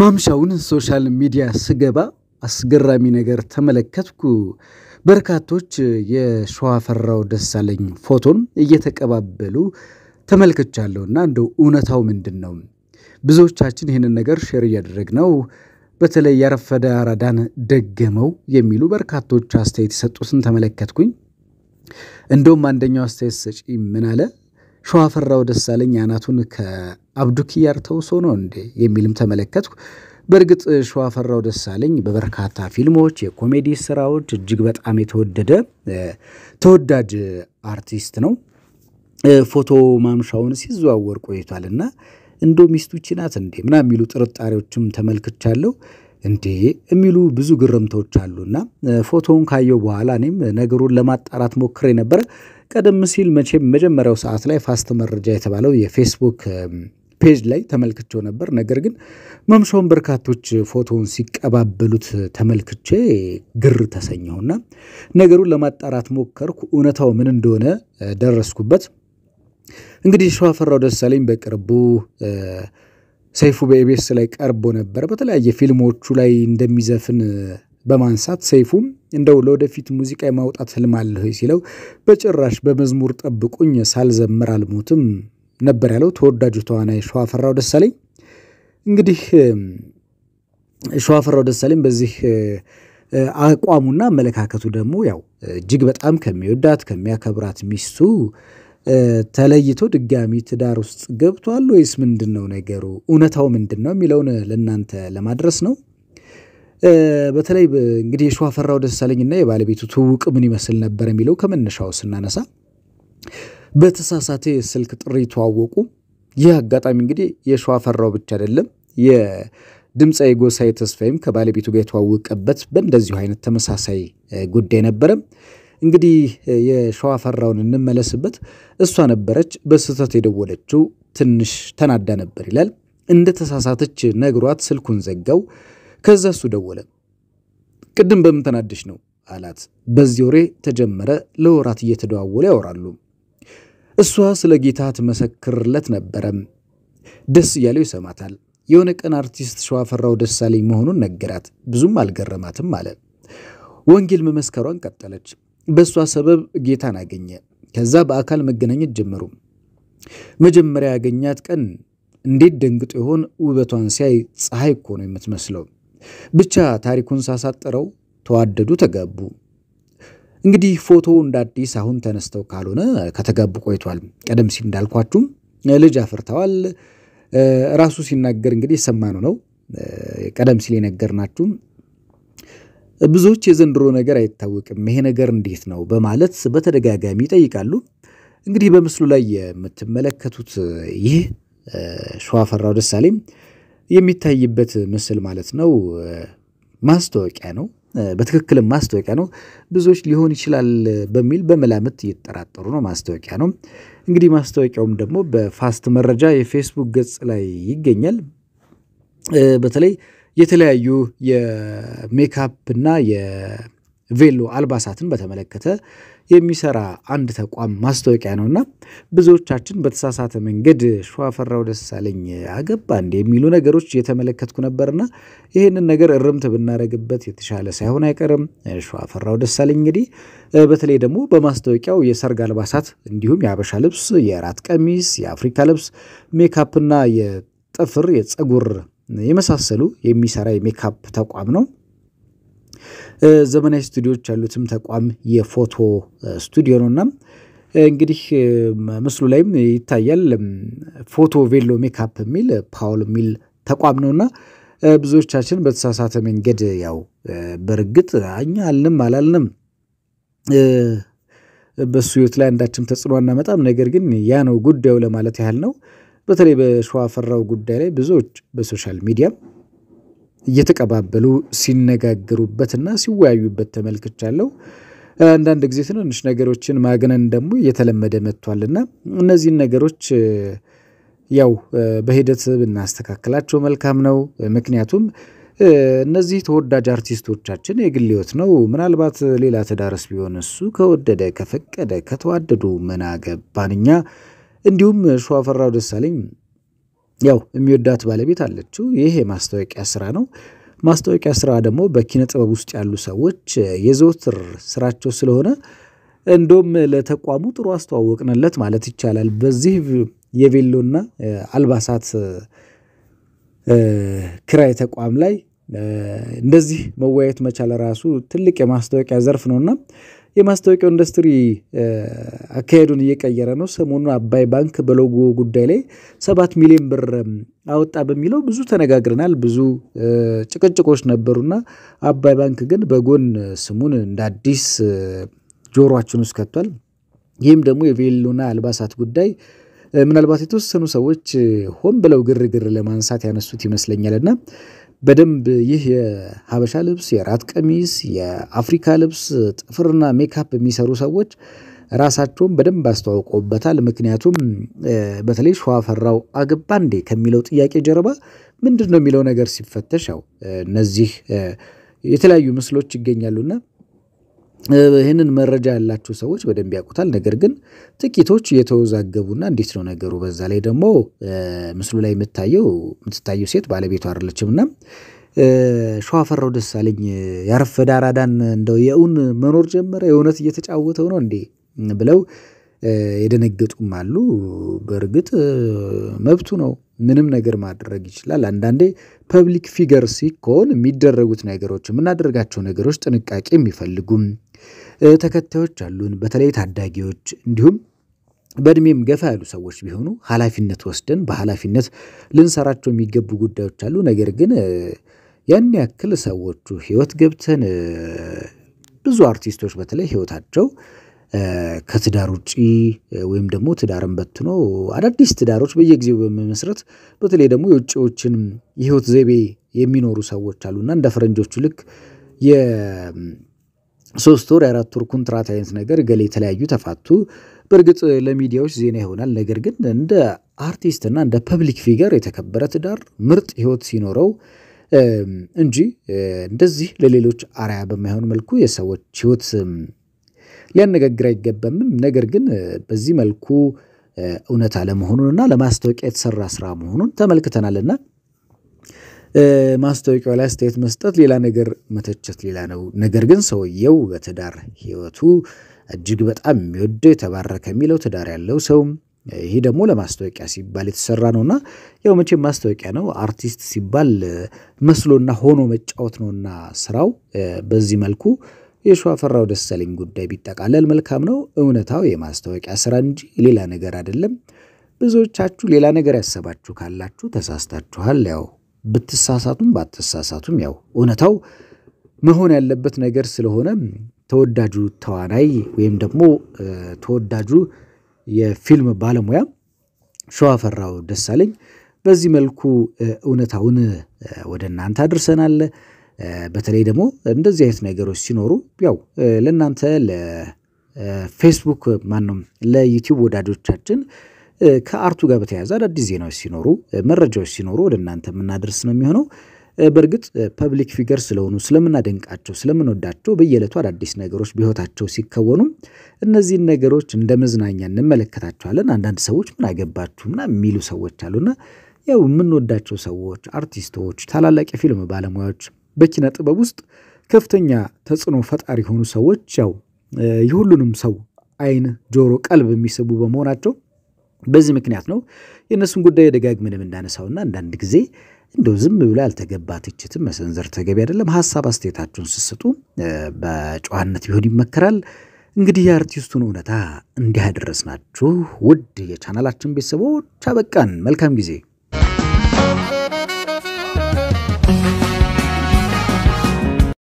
ማምሻውን ሶሻል ሚዲያ ስገባ አስገራሚ ነገር ተመለከትኩ። በርካቶች የሸዋፈራው ደሳለኝ ፎቶን እየተቀባበሉ እና እንደው እውነታው ምንድን ነው? ብዙዎቻችን ይህንን ነገር ሼር እያደረግነው በተለይ ያረፈደ አራዳን ደገመው የሚሉ በርካቶች አስተያየት የሰጡትን ተመለከትኩኝ። እንደውም አንደኛው አስተያየት ሰጪ ምን አለ? ሸዋፈራው ደሳለኝ አናቱን ከአብዱኪያር ተውሶ ነው እንዴ የሚልም ተመለከትኩ። በእርግጥ ሸዋፈራው ደሳለኝ በበርካታ ፊልሞች፣ የኮሜዲ ስራዎች እጅግ በጣም የተወደደ ተወዳጅ አርቲስት ነው። ፎቶ ማምሻውን ሲዘዋወር ቆይቷልና እንዶ ሚስቱ ቺ ናት እንዴ ምናምን የሚሉ ጥርጣሬዎችም ተመልክቻለሁ። እንዴ የሚሉ ብዙ ግርምቶች አሉና ፎቶውን ካየው በኋላ እኔም ነገሩን ለማጣራት ሞክሬ ነበረ። ቀደም ሲል መቼም መጀመሪያው ሰዓት ላይ ፋስት መረጃ የተባለው የፌስቡክ ፔጅ ላይ ተመልክቼው ነበር። ነገር ግን መምሾውን በርካቶች ፎቶውን ሲቀባበሉት ተመልክቼ ግር ተሰኘሁና ነገሩን ለማጣራት ሞከርኩ። እውነታው ምን እንደሆነ ደረስኩበት። እንግዲህ ሸዋፈራው ደሳለኝ በቅርቡ ሰይፉ በኢቢኤስ ላይ ቀርቦ ነበር። በተለያየ ፊልሞቹ ላይ እንደሚዘፍን በማንሳት ሰይፉም እንደው ለወደፊት ሙዚቃ የማውጣት ህልም አለሁ ሲለው በጭራሽ በመዝሙር ጠብቁኝ ሳልዘምር አልሞትም ነበር ያለው ተወዳጁ ተዋናይ ሸዋፈራው ደሳለኝ። እንግዲህ ሸዋፈራው ደሳለኝ በዚህ አቋሙና አመለካከቱ ደግሞ ያው እጅግ በጣም ከሚወዳት ከሚያከብራት ሚስቱ ተለይቶ ድጋሚ ትዳር ውስጥ ገብቷል ወይስ ምንድን ነው ነገሩ? እውነታው ምንድን ነው የሚለውን ለእናንተ ለማድረስ ነው። በተለይ እንግዲህ የሸዋፈራው ደሳለኝና የባለቤቱ ትውውቅ ምን ይመስል ነበር የሚለው ከመነሻው ስናነሳ በተሳሳተ ስልክ ጥሪ ተዋወቁ። ይህ አጋጣሚ እንግዲህ የሸዋፈራው ብቻ አይደለም የድምፃዊ ጎሳዬ ተስፋዬም ከባለቤቱ ጋር የተዋወቀበት በእንደዚሁ አይነት ተመሳሳይ ጉዳይ ነበረ። እንግዲህ የሸዋፈራውን እንመለስበት። እሷ ነበረች በስህተት የደወለችው ትንሽ ተናዳ ነበር ይላል። እንደ ተሳሳተች ነግሯት ስልኩን ዘጋው። ከዛ እሱ ደወለ። ቅድም በምን ተናደሽ ነው አላት። በዚህ ወሬ ተጀመረ። ለወራት እየተደዋወለ ያወራሉ። እሷ ስለ ጌታ ትመሰክርለት ነበረም። ደስ እያለው ይሰማታል። የሆነ ቀን አርቲስት ሸዋፈራው ደሳለኝ መሆኑን ነገራት። ብዙም አልገረማትም አለ። ወንጌል መመስከሯን ቀጠለች። በእሷ ሰበብ ጌታን አገኘ። ከዛ በአካል መገናኘት ጀመሩ። መጀመሪያ ያገኛት ቀን እንዴት ደንግጦ ይሆን? ውበቷን ሲያይ ፀሐይ እኮ ነው የምትመስለው። ብቻ ታሪኩን ሳሳጠረው ተዋደዱ፣ ተጋቡ። እንግዲህ ፎቶ እንደ አዲስ አሁን ተነስተው ካልሆነ ከተጋቡ ቆይቷል። ቀደም ሲል እንዳልኳችሁም ልጅ አፍርተዋል። ራሱ ሲናገር እንግዲህ የሰማነው ነው። ቀደም ሲል የነገርናችሁም ብዙዎች የዘንድሮ ነገር አይታወቅም፣ ይሄ ነገር እንዴት ነው በማለት በተደጋጋሚ ይጠይቃሉ። እንግዲህ በምስሉ ላይ የምትመለከቱት ይህ ሸዋፈራው ደሳለኝ የሚታይበት ምስል ማለት ነው ማስታወቂያ ነው። በትክክልም ማስታወቂያ ነው። ብዙዎች ሊሆን ይችላል በሚል በመላምት እየተጠራጠሩ ነው። ማስታወቂያ ነው። እንግዲህ ማስታወቂያውም ደግሞ በፋስት መረጃ የፌስቡክ ገጽ ላይ ይገኛል። በተለይ የተለያዩ የሜካፕ እና የቬሎ አልባሳትን በተመለከተ የሚሰራ አንድ ተቋም ማስታወቂያ ነው እና ብዙዎቻችን በተሳሳተ መንገድ ሸዋፈራው ደሳለኝ አገባ እንደ የሚሉ ነገሮች እየተመለከትኩ ነበርና ይህንን ነገር እርምት ብናደርግበት የተሻለ ሳይሆን አይቀርም። ሸዋፈራው ደሳለኝ እንግዲህ በተለይ ደግሞ በማስታወቂያው የሰርግ አልባሳት እንዲሁም የአበሻ ልብስ፣ የራት ቀሚስ፣ የአፍሪካ ልብስ፣ ሜካፕና የጥፍር የጸጉር የመሳሰሉ የሚሰራ የሜካፕ ተቋም ነው። ዘመናዊ ስቱዲዮዎች ያሉትም ተቋም የፎቶ ስቱዲዮ ነው እና እንግዲህ ምስሉ ላይም ይታያል ፎቶ ቬሎ ሜካፕ የሚል ፓውል የሚል ተቋም ነው እና ብዙዎቻችን በተሳሳተ መንገድ ያው በእርግጥ እኛ አልንም አላልንም በሱ ህይወት ላይ አንዳችም ተጽዕኖ አናመጣም። ነገር ግን ያ ነው ጉዳዩ ለማለት ያህል ነው። በተለይ በሸዋፈራው ጉዳይ ላይ ብዙዎች በሶሻል ሚዲያም እየተቀባበሉ ሲነጋገሩበትና ሲወያዩበት ተመልክቻለሁ። አንዳንድ ጊዜ ትንንሽ ነገሮችን ማግነን ደግሞ እየተለመደ መጥቷልና እነዚህን ነገሮች ያው በሂደት ብናስተካክላቸው መልካም ነው። ምክንያቱም እነዚህ ተወዳጅ አርቲስቶቻችን የግል ሕይወት ነው። ምናልባት ሌላ ትዳርስ ቢሆን እሱ ከወደደ ከፈቀደ ከተዋደዱ ምን አገባን እኛ እንዲሁም ሸዋፈራው ደሳለኝ ያው የሚወዳት ባለቤት አለችው። ይህ የማስታወቂያ ስራ ነው። ማስታወቂያ ስራ ደግሞ በኪነ ጥበብ ውስጥ ያሉ ሰዎች የዘወትር ስራቸው ስለሆነ እንደውም ለተቋሙ ጥሩ አስተዋወቅንለት ማለት ይቻላል። በዚህ የቬሎና አልባሳት ክራይ ተቋም ላይ እንደዚህ መወያየት መቻል ራሱ ትልቅ የማስታወቂያ ዘርፍ ነውና የማስታወቂያው ኢንዱስትሪ አካሄዱን እየቀየረ ነው። ሰሞኑ አባይ ባንክ በሎጎ ጉዳይ ላይ ሰባት ሚሊዮን ብር አወጣ በሚለው ብዙ ተነጋግረናል። ብዙ ጭቅጭቆች ነበሩና አባይ ባንክ ግን በጎን ስሙን እንደ አዲስ ጆሮአችን ውስጥ ከቷል። ይህም ደግሞ የቬሎና አልባሳት ጉዳይ ምናልባት የተወሰኑ ሰዎች ሆን ብለው ግርግር ለማንሳት ያነሱት ይመስለኛልና በደንብ ይህ የሀበሻ ልብስ የራት ቀሚስ የአፍሪካ ልብስ ጥፍርና ሜካፕ የሚሰሩ ሰዎች ራሳቸውን በደንብ አስተዋውቀውበታል። ምክንያቱም በተለይ ሸዋፈራው ፈራው አገባ እንዴ ከሚለው ጥያቄ ጀርባ ምንድነው የሚለው ነገር ሲፈተሽ ያው እነዚህ የተለያዩ ምስሎች ይገኛሉና ይህንን መረጃ ያላችሁ ሰዎች በደንብ ያውቁታል። ነገር ግን ጥቂቶች የተወዛገቡና እንዴት ነው ነገሩ? በዛ ላይ ደግሞ ምስሉ ላይ የምታየው የምትታየው ሴት ባለቤቷ አይደለችም እና ሸዋፈራው ደሳለኝ ያረፈደ አራዳን እንደው የእውን መኖር ጀመረ የእውነት እየተጫወተው ነው እንዴ ብለው የደነገጡም አሉ። በእርግጥ መብቱ ነው። ምንም ነገር ማድረግ ይችላል። አንዳንዴ ፐብሊክ ፊገር ሲኮን የሚደረጉት ነገሮች የምናደርጋቸው ነገሮች ጥንቃቄ የሚፈልጉም ተከታዮች አሉን። በተለይ ታዳጊዎች እንዲሁም በእድሜም ገፋ ያሉ ሰዎች ቢሆኑ ኃላፊነት ወስደን በኃላፊነት ልንሰራቸው የሚገቡ ጉዳዮች አሉ። ነገር ግን ያን ያክል ሰዎቹ ህይወት ገብተን ብዙ አርቲስቶች በተለይ ህይወታቸው ከትዳር ውጪ ወይም ደግሞ ትዳርን በትኖ አዳዲስ ትዳሮች በየጊዜው በመመስረት በተለይ ደግሞ የውጭዎችን የህይወት ዘይቤ የሚኖሩ ሰዎች አሉና እንደ ፈረንጆቹ ልክ ሶስት ወር የአራት ወር ኮንትራት አይነት ነገር ገሌ የተለያዩ ተፋቱ። በእርግጥ ለሚዲያዎች ዜና ይሆናል። ነገር ግን እንደ አርቲስትና እንደ ፐብሊክ ፊገር የተከበረ ትዳር ምርጥ ህይወት ሲኖረው እንጂ እንደዚህ ለሌሎች አርያ በማይሆን መልኩ የሰዎች ህይወት ሊያነጋግር አይገባምም። ነገር ግን በዚህ መልኩ እውነት አለመሆኑንና ለማስታወቂያ የተሰራ ስራ መሆኑን ተመልክተናልና ማስታወቂያው ላይ አስተያየት መስጠት ሌላ ነገር፣ መተቸት ሌላ ነው። ነገር ግን ሰውየው በትዳር ህይወቱ እጅግ በጣም የሚወደው የተባረከ የሚለው ትዳር ያለው ሰው ይሄ ደግሞ ለማስታወቂያ ሲባል የተሰራ ነውና ያው መቼም ማስታወቂያ ነው። አርቲስት ሲባል መስሎና ሆኖ መጫወት ነውና ስራው በዚህ መልኩ የሸዋፈራው ደሳለኝ ጉዳይ ቢጠቃለል መልካም ነው። እውነታው የማስታወቂያ ስራ እንጂ ሌላ ነገር አይደለም። ብዙዎቻችሁ ሌላ ነገር ያሰባችሁ ካላችሁ ተሳስታችኋል። ያው ብትሳሳቱም ባትሳሳቱም ያው እውነታው መሆን ያለበት ነገር ስለሆነ ተወዳጁ ተዋናይ ወይም ደግሞ ተወዳጁ የፊልም ባለሙያ ሸዋፈራው ደሳለኝ በዚህ መልኩ እውነታውን ወደ እናንተ አድርሰናል። በተለይ ደግሞ እንደዚህ አይነት ነገሮች ሲኖሩ ያው ለእናንተ ለፌስቡክ ማንም ለዩቲዩብ ወዳጆቻችን ከአርቱ ጋር በተያያዘ አዳዲስ ዜናዎች ሲኖሩ መረጃዎች ሲኖሩ ወደ እናንተ የምናደርስ ነው የሚሆነው። በእርግጥ ፐብሊክ ፊገር ስለሆኑ ስለምናደንቃቸው፣ ስለምንወዳቸው በየዕለቱ አዳዲስ ነገሮች በህይወታቸው ሲከወኑም እነዚህን ነገሮች እንደ መዝናኛ እንመለከታቸዋለን። አንዳንድ ሰዎች ምን አገባችሁ ምናምን የሚሉ ሰዎች አሉና ያው የምንወዳቸው ሰዎች፣ አርቲስቶች፣ ታላላቅ የፊልም ባለሙያዎች፣ በኪነ ጥበብ ውስጥ ከፍተኛ ተጽዕኖ ፈጣሪ የሆኑ ሰዎች ያው የሁሉንም ሰው አይን ጆሮ፣ ቀልብ የሚስቡ በመሆናቸው በዚህ ምክንያት ነው የእነሱን ጉዳይ ደጋግመንም ና አንዳንድ ጊዜ እንደው ዝም ብሎ ያልተገባ ትችትም መሰንዘር ተገቢ አይደለም። ሀሳብ አስተያየታችሁን ስሰጡ በጨዋነት ቢሆን ይመከራል። እንግዲህ የአርቲስቱን እውነታ እንዲያደረስናችሁ ውድ የቻናላችን ቤተሰቦች አበቃን። መልካም ጊዜ